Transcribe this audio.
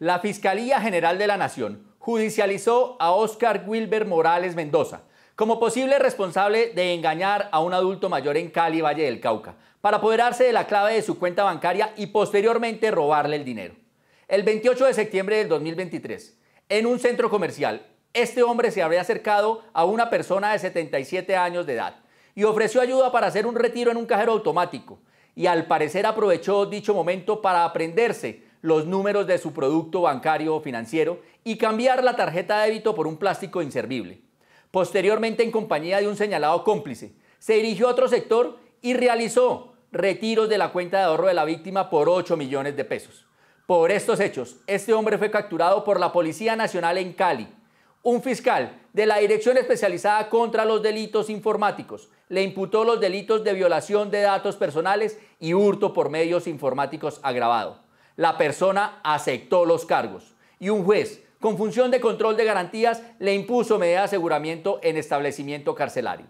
La Fiscalía General de la Nación judicializó a Oscar Wilber Morales Mendoza como posible responsable de engañar a un adulto mayor en Cali, Valle del Cauca, para apoderarse de la clave de su cuenta bancaria y posteriormente robarle el dinero. El 28 de septiembre del 2023, en un centro comercial, este hombre se habría acercado a una persona de 77 años de edad y ofreció ayuda para hacer un retiro en un cajero automático y al parecer aprovechó dicho momento para aprenderse los números de su producto bancario o financiero y cambiar la tarjeta de débito por un plástico inservible. Posteriormente, en compañía de un señalado cómplice, se dirigió a otro sector y realizó retiros de la cuenta de ahorro de la víctima por 8 millones de pesos. Por estos hechos, este hombre fue capturado por la Policía Nacional en Cali. Un fiscal de la Dirección Especializada contra los Delitos Informáticos le imputó los delitos de violación de datos personales y hurto por medios informáticos agravado. La persona aceptó los cargos y un juez, con función de control de garantías, le impuso medida de aseguramiento en establecimiento carcelario.